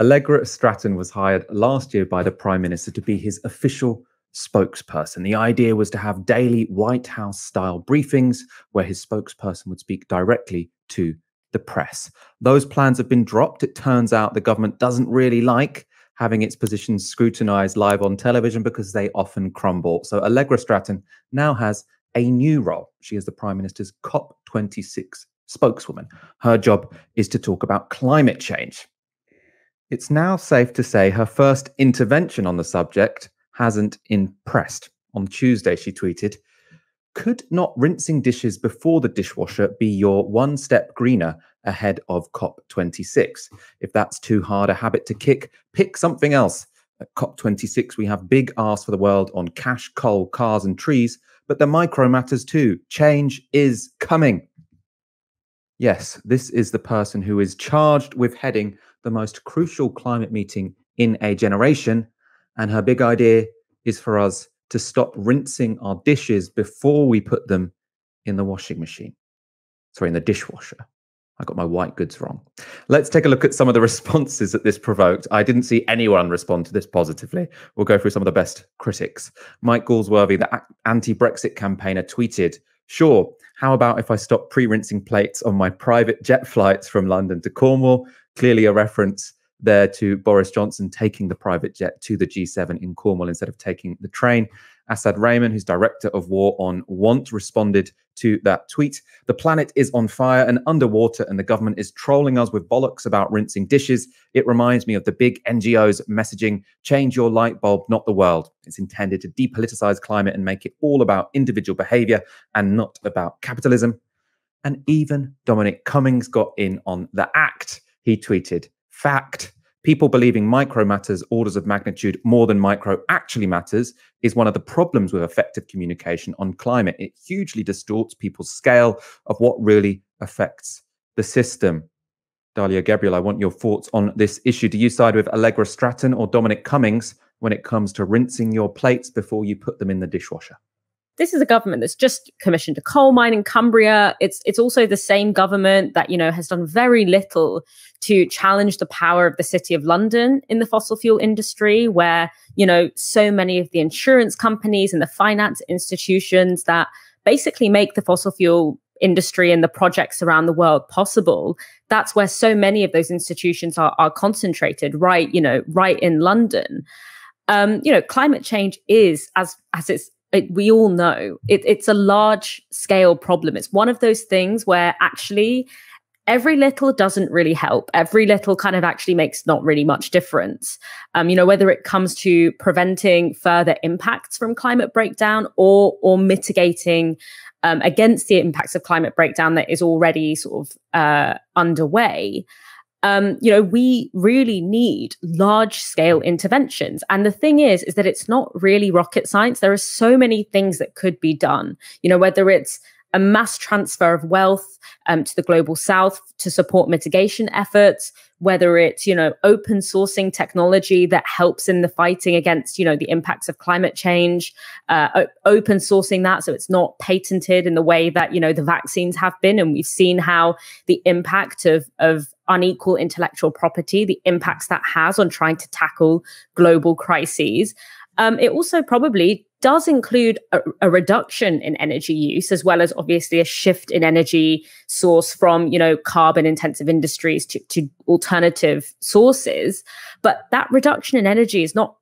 Allegra Stratton was hired last year by the Prime Minister to be his official spokesperson. The idea was to have daily White House style briefings where his spokesperson would speak directly to the press. Those plans have been dropped. It turns out the government doesn't really like having its positions scrutinized live on television because they often crumble. So Allegra Stratton now has a new role. She is the Prime Minister's COP26 spokeswoman. Her job is to talk about climate change it's now safe to say her first intervention on the subject hasn't impressed. On Tuesday, she tweeted, Could not rinsing dishes before the dishwasher be your one step greener ahead of COP26? If that's too hard a habit to kick, pick something else. At COP26, we have big asks for the world on cash, coal, cars, and trees, but the micro matters too. Change is coming. Yes, this is the person who is charged with heading the most crucial climate meeting in a generation. And her big idea is for us to stop rinsing our dishes before we put them in the washing machine. Sorry, in the dishwasher. I got my white goods wrong. Let's take a look at some of the responses that this provoked. I didn't see anyone respond to this positively. We'll go through some of the best critics. Mike Galsworthy, the anti Brexit campaigner, tweeted Sure, how about if I stop pre rinsing plates on my private jet flights from London to Cornwall? Clearly, a reference there to Boris Johnson taking the private jet to the G7 in Cornwall instead of taking the train. Assad Rayman, who's director of war on Want, responded to that tweet. The planet is on fire and underwater, and the government is trolling us with bollocks about rinsing dishes. It reminds me of the big NGOs messaging change your light bulb, not the world. It's intended to depoliticize climate and make it all about individual behavior and not about capitalism. And even Dominic Cummings got in on the act he tweeted, Fact. People believing micro matters, orders of magnitude, more than micro actually matters, is one of the problems with effective communication on climate. It hugely distorts people's scale of what really affects the system. Dalia Gabriel, I want your thoughts on this issue. Do you side with Allegra Stratton or Dominic Cummings when it comes to rinsing your plates before you put them in the dishwasher? this is a government that's just commissioned a coal mine in Cumbria. It's it's also the same government that you know has done very little to challenge the power of the City of London in the fossil fuel industry, where you know so many of the insurance companies and the finance institutions that basically make the fossil fuel industry and the projects around the world possible that's where so many of those institutions are, are concentrated right you know right in london um, you know, climate change is, as as it's it, we all know it, it's a large scale problem. It's one of those things where actually every little doesn't really help. Every little kind of actually makes not really much difference. Um, you know, whether it comes to preventing further impacts from climate breakdown or or mitigating um, against the impacts of climate breakdown that is already sort of uh, underway um, you know, we really need large scale interventions. And the thing is, is that it's not really rocket science. There are so many things that could be done, you know, whether it's a mass transfer of wealth um, to the global south to support mitigation efforts, whether it's you know open sourcing technology that helps in the fighting against you know the impacts of climate change, uh, open sourcing that so it's not patented in the way that you know the vaccines have been, and we've seen how the impact of of unequal intellectual property, the impacts that has on trying to tackle global crises. Um, it also probably does include a, a, reduction in energy use as well as obviously a shift in energy source from you know carbon intensive industries to, to alternative sources but that reduction in energy is not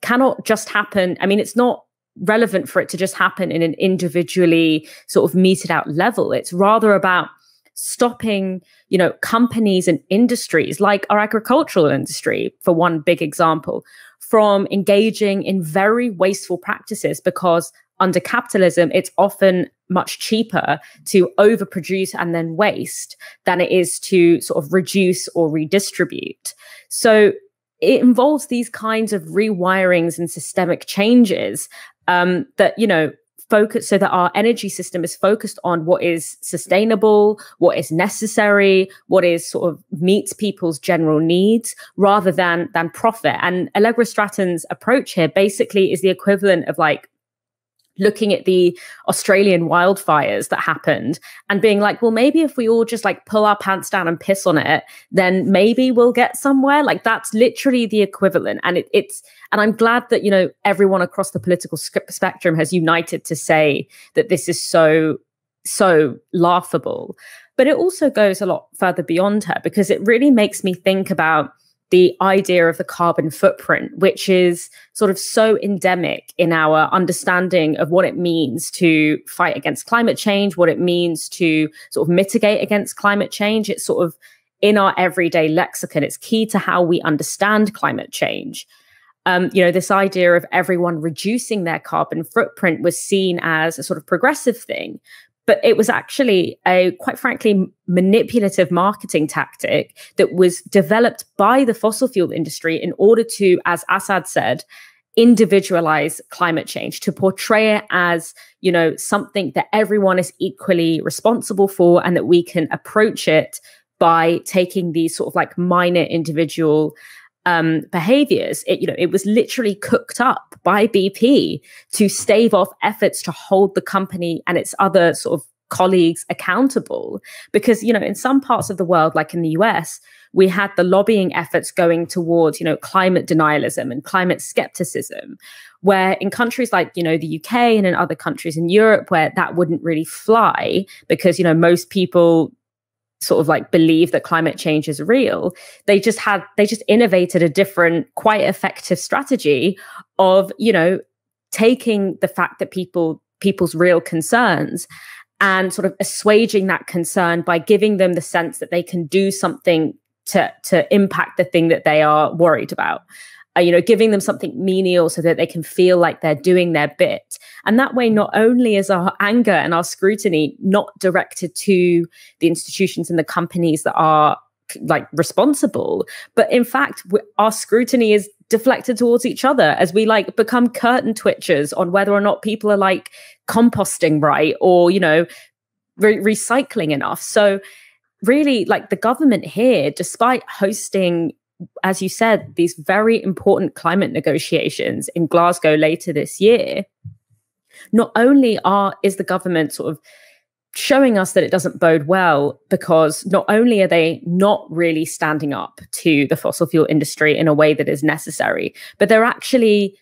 cannot just happen i mean it's not relevant for it to just happen in an individually sort of meted out level it's rather about stopping you know companies and industries like our agricultural industry for one big example from engaging in very wasteful practices because under capitalism, it's often much cheaper to overproduce and then waste than it is to sort of reduce or redistribute. So it involves these kinds of rewirings and systemic changes um, that, you know, focus so that our energy system is focused on what is sustainable, what is necessary, what is sort of meets people's general needs rather than than profit. And Allegra Stratton's approach here basically is the equivalent of like looking at the Australian wildfires that happened and being like, well, maybe if we all just like pull our pants down and piss on it, then maybe we'll get somewhere. Like that's literally the equivalent. And it, it's, and I'm glad that, you know, everyone across the political spectrum has united to say that this is so, so laughable. But it also goes a lot further beyond her because it really makes me think about the idea of the carbon footprint, which is sort of so endemic in our understanding of what it means to fight against climate change, what it means to sort of mitigate against climate change. It's sort of in our everyday lexicon, it's key to how we understand climate change. Um, you know, this idea of everyone reducing their carbon footprint was seen as a sort of progressive thing, but it was actually a quite frankly manipulative marketing tactic that was developed by the fossil fuel industry in order to as assad said individualize climate change to portray it as you know something that everyone is equally responsible for and that we can approach it by taking these sort of like minor individual um, behaviors. It, you know, it was literally cooked up by BP to stave off efforts to hold the company and its other sort of colleagues accountable because you know in some parts of the world like in the US we had the lobbying efforts going towards you know climate denialism and climate skepticism where in countries like you know the UK and in other countries in Europe where that wouldn't really fly because you know most people sort of like believe that climate change is real they just had they just innovated a different quite effective strategy of you know taking the fact that people people's real concerns and sort of assuaging that concern by giving them the sense that they can do something to to impact the thing that they are worried about uh, you know, giving them something menial so that they can feel like they're doing their bit. And that way, not only is our anger and our scrutiny not directed to the institutions and the companies that are like responsible but in fact our scrutiny is deflected towards each other as we like become curtain twitchers on whether or not people are like composting right or you know re recycling enough so really like the government here despite hosting as you said, these very important climate negotiations in Glasgow later this year, not only are is the government sort of showing us that it doesn't bode well because not only are they not really standing up to the fossil fuel industry in a way that is necessary, but they're actually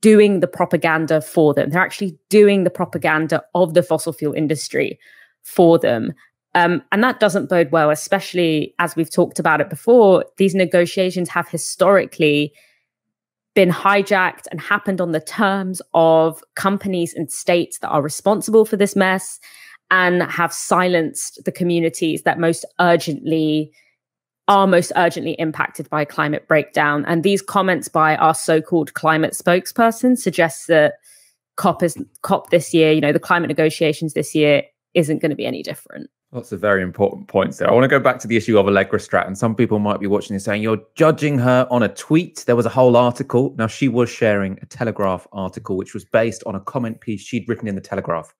doing the propaganda for them. They're actually doing the propaganda of the fossil fuel industry for them. Um, and that doesn't bode well, especially as we've talked about it before. These negotiations have historically been hijacked and happened on the terms of companies and states that are responsible for this mess and have silenced the communities that most urgently are most urgently impacted by climate breakdown. And these comments by our so-called climate spokesperson suggests that COP is COP this year, you know, the climate negotiations this year isn't going to be any different. Lots of very important points there. I want to go back to the issue of Allegra Stratton. Some people might be watching this saying, You're judging her on a tweet. There was a whole article. Now, she was sharing a Telegraph article, which was based on a comment piece she'd written in the Telegraph.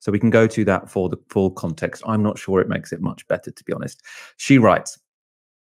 So we can go to that for the full context. I'm not sure it makes it much better, to be honest. She writes,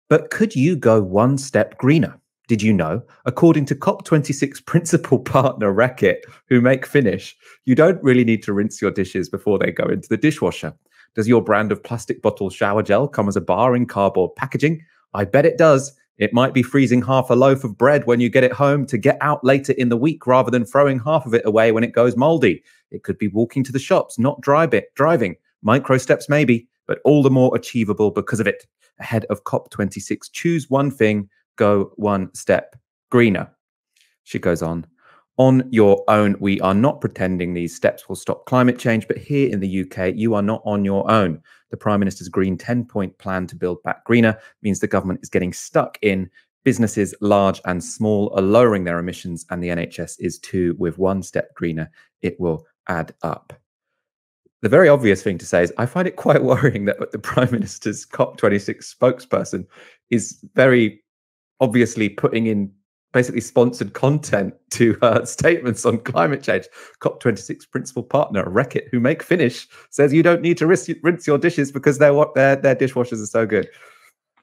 But could you go one step greener? Did you know? According to COP26 principal partner Racket, who make Finish, you don't really need to rinse your dishes before they go into the dishwasher. Does your brand of plastic bottle shower gel come as a bar in cardboard packaging? I bet it does. It might be freezing half a loaf of bread when you get it home to get out later in the week rather than throwing half of it away when it goes moldy. It could be walking to the shops, not drive it, driving. Micro steps maybe, but all the more achievable because of it. Ahead of COP26, choose one thing, go one step greener. She goes on on your own. We are not pretending these steps will stop climate change, but here in the UK, you are not on your own. The Prime Minister's Green 10 point plan to build back greener means the government is getting stuck in. Businesses, large and small, are lowering their emissions, and the NHS is too. With one step greener, it will add up. The very obvious thing to say is I find it quite worrying that the Prime Minister's COP26 spokesperson is very obviously putting in basically sponsored content to her uh, statements on climate change. COP26 principal partner Reckitt, who make Finish, says you don't need to rinse, rinse your dishes because their their their dishwashers are so good.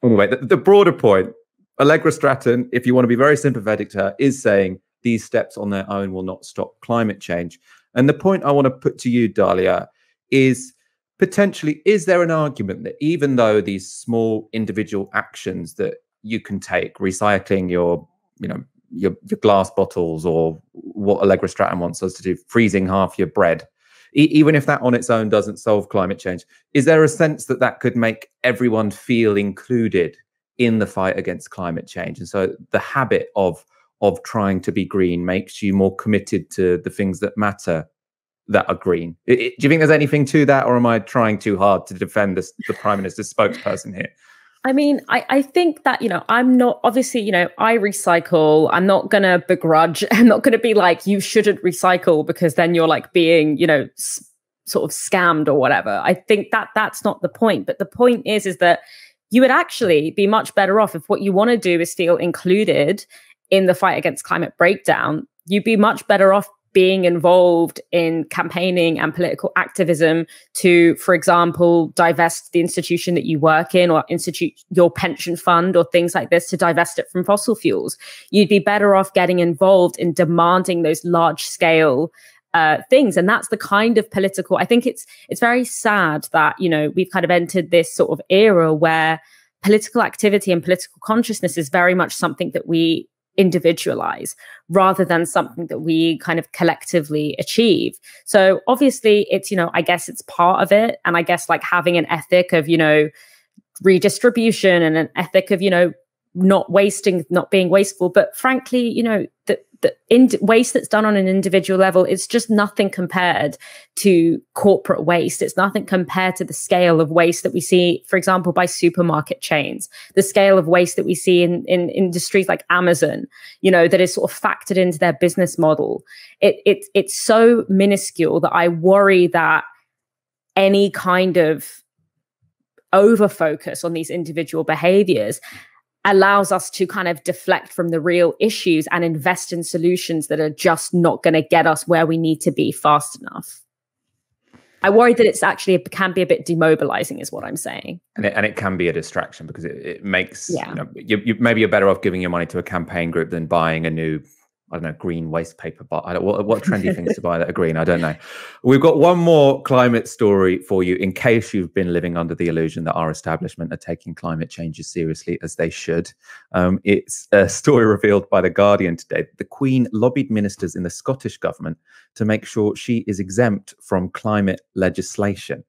Anyway, the, the broader point, Allegra Stratton, if you want to be very sympathetic to her, is saying these steps on their own will not stop climate change. And the point I want to put to you, Dahlia, is potentially is there an argument that even though these small individual actions that you can take, recycling your you know your your glass bottles or what Allegra Stratton wants us to do, freezing half your bread. E even if that on its own doesn't solve climate change, is there a sense that that could make everyone feel included in the fight against climate change? And so the habit of of trying to be green makes you more committed to the things that matter that are green. It, it, do you think there's anything to that, or am I trying too hard to defend this, the prime minister's spokesperson here? I mean, I, I think that, you know, I'm not obviously, you know, I recycle. I'm not going to begrudge. I'm not going to be like, you shouldn't recycle because then you're like being, you know, sort of scammed or whatever. I think that that's not the point. But the point is, is that you would actually be much better off if what you want to do is feel included in the fight against climate breakdown. You'd be much better off being involved in campaigning and political activism to, for example, divest the institution that you work in or institute your pension fund or things like this to divest it from fossil fuels. You'd be better off getting involved in demanding those large scale uh, things and that's the kind of political i think it's it's very sad that you know we've kind of entered this sort of era where political activity and political consciousness is very much something that we individualize rather than something that we kind of collectively achieve. So obviously it's, you know, I guess it's part of it. And I guess like having an ethic of, you know, redistribution and an ethic of, you know, not wasting, not being wasteful. But frankly, you know, that the in, waste that's done on an individual level it's just nothing compared to corporate waste it's nothing compared to the scale of waste that we see for example by supermarket chains the scale of waste that we see in, in industries like amazon you know that is sort of factored into their business model it, it it's so minuscule that i worry that any kind of over focus on these individual behaviors allows us to kind of deflect from the real issues and invest in solutions that are just not going to get us where we need to be fast enough. I worry that it's actually it can be a bit demobilizing, is what I'm saying. And it, and it can be a distraction because it, it makes yeah. You know, you, you, maybe you're better off giving your money to a campaign group than buying a new I don't know, green waste paper, but I don't, what, what trendy things to buy that are green? I don't know. We've got one more climate story for you in case you've been living under the illusion that our establishment are taking climate changes seriously as they should. Um, it's a story revealed by The Guardian today. The Queen lobbied ministers in the Scottish government to make sure she is exempt from climate legislation.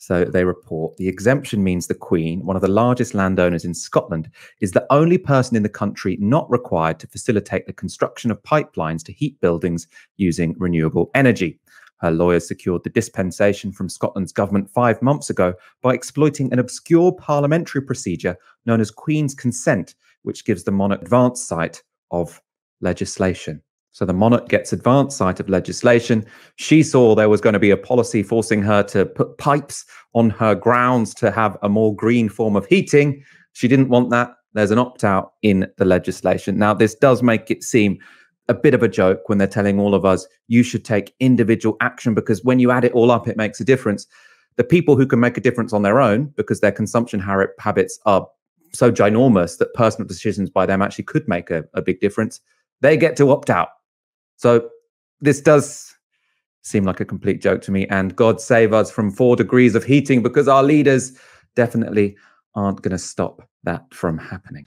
So they report the exemption means the Queen, one of the largest landowners in Scotland, is the only person in the country not required to facilitate the construction of pipelines to heat buildings using renewable energy. Her lawyers secured the dispensation from Scotland's government five months ago by exploiting an obscure parliamentary procedure known as Queen's Consent, which gives the monarch advance sight of legislation. So the monarch gets advance sight of legislation. She saw there was going to be a policy forcing her to put pipes on her grounds to have a more green form of heating. She didn't want that. There's an opt out in the legislation. Now, this does make it seem a bit of a joke when they're telling all of us you should take individual action because when you add it all up, it makes a difference. The people who can make a difference on their own because their consumption habits are so ginormous that personal decisions by them actually could make a, a big difference, they get to opt out so this does seem like a complete joke to me. And God save us from four degrees of heating because our leaders definitely aren't going to stop that from happening.